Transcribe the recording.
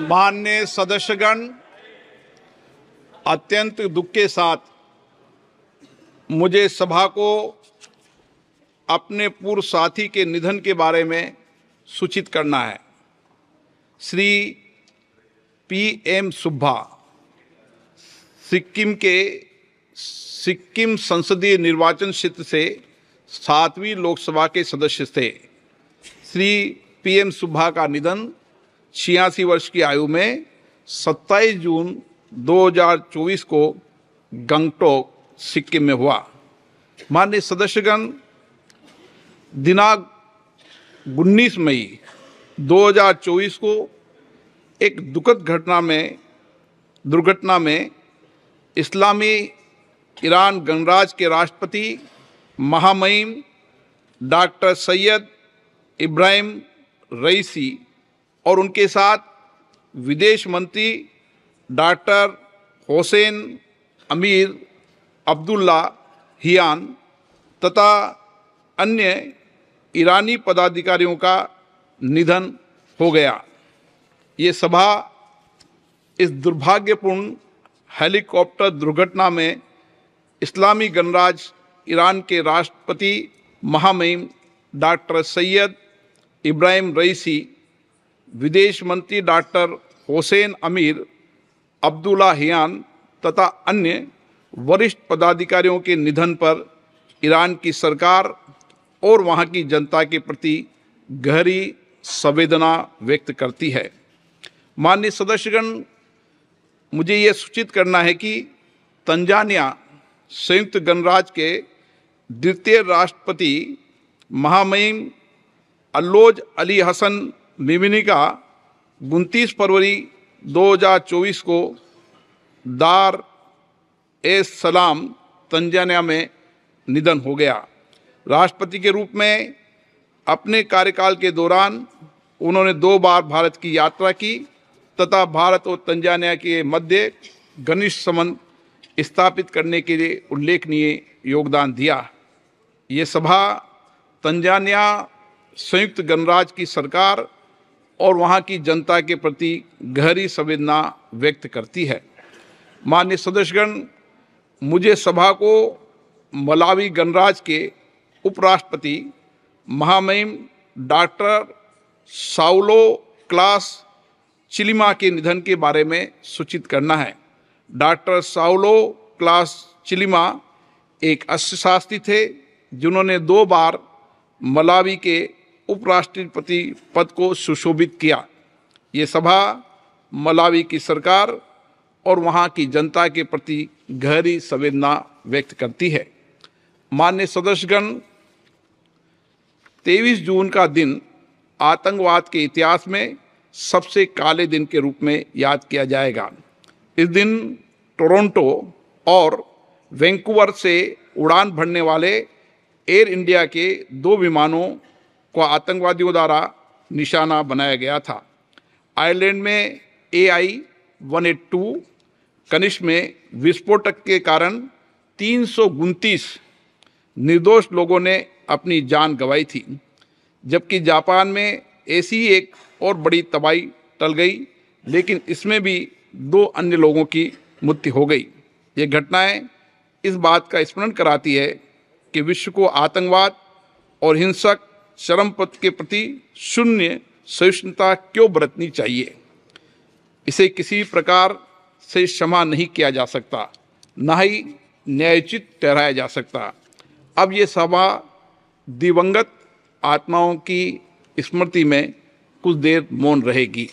मान्य सदस्यगण अत्यंत दुख के साथ मुझे सभा को अपने पूर्व साथी के निधन के बारे में सूचित करना है श्री पी एम सुब्भा सिक्किम के सिक्किम संसदीय निर्वाचन क्षेत्र से सातवीं लोकसभा के सदस्य थे श्री पीएम सुब्भा का निधन छियासी वर्ष की आयु में 27 जून 2024 को गंगटोक सिक्किम में हुआ माननीय सदस्यगण दिनांक उन्नीस मई 2024 को एक दुखद घटना में दुर्घटना में इस्लामी ईरान गणराज के राष्ट्रपति महामहिम डॉक्टर सैयद इब्राहिम रईसी और उनके साथ विदेश मंत्री डॉक्टर हुसैन अमीर अब्दुल्ला हियान तथा अन्य ईरानी पदाधिकारियों का निधन हो गया ये सभा इस दुर्भाग्यपूर्ण हेलीकॉप्टर दुर्घटना में इस्लामी गणराज ईरान के राष्ट्रपति महामहिम डॉक्टर सैयद इब्राहिम रईसी विदेश मंत्री डॉक्टर हुसैन अमीर अब्दुल्ला हियान तथा अन्य वरिष्ठ पदाधिकारियों के निधन पर ईरान की सरकार और वहां की जनता के प्रति गहरी संवेदना व्यक्त करती है माननीय सदस्यगण मुझे ये सूचित करना है कि तंजानिया संयुक्त गणराज्य के द्वितीय राष्ट्रपति महामहिम अल्लोज अली हसन निविनिका उनतीस फरवरी 2024 को दार ए सलाम तंजानिया में निधन हो गया राष्ट्रपति के रूप में अपने कार्यकाल के दौरान उन्होंने दो बार भारत की यात्रा की तथा भारत और तंजानिया के मध्य घनिष्ठ संबंध स्थापित करने के लिए उल्लेखनीय योगदान दिया ये सभा तंजानिया संयुक्त गणराज्य की सरकार और वहाँ की जनता के प्रति गहरी संवेदना व्यक्त करती है माननीय सदस्यगण मुझे सभा को मलावी गणराज के उपराष्ट्रपति महामहिम डॉक्टर साउलो क्लास चिलिमा के निधन के बारे में सूचित करना है डॉक्टर साउलो क्लास चिलिमा एक अर्थशास्त्री थे जिन्होंने दो बार मलावी के उपराष्ट्रपति पद को सुशोभित किया ये सभा मलावी की सरकार और वहाँ की जनता के प्रति गहरी संवेदना व्यक्त करती है मान्य सदस्यगण 23 जून का दिन आतंकवाद के इतिहास में सबसे काले दिन के रूप में याद किया जाएगा इस दिन टोरंटो और वैंकूवर से उड़ान भरने वाले एयर इंडिया के दो विमानों को आतंकवादियों द्वारा निशाना बनाया गया था आयरलैंड में A I one eight two Kanishka में विस्फोटक के कारण तीन निर्दोष लोगों ने अपनी जान गंवाई थी जबकि जापान में ऐसी ही एक और बड़ी तबाही टल गई लेकिन इसमें भी दो अन्य लोगों की मृत्यु हो गई ये घटनाएं इस बात का स्मरण कराती है कि विश्व को आतंकवाद और हिंसक चरम पथ के प्रति शून्य सहिष्णुता क्यों बरतनी चाहिए इसे किसी प्रकार से क्षमा नहीं किया जा सकता न ही न्यायचित ठहराया जा सकता अब ये सभा दिवंगत आत्माओं की स्मृति में कुछ देर मौन रहेगी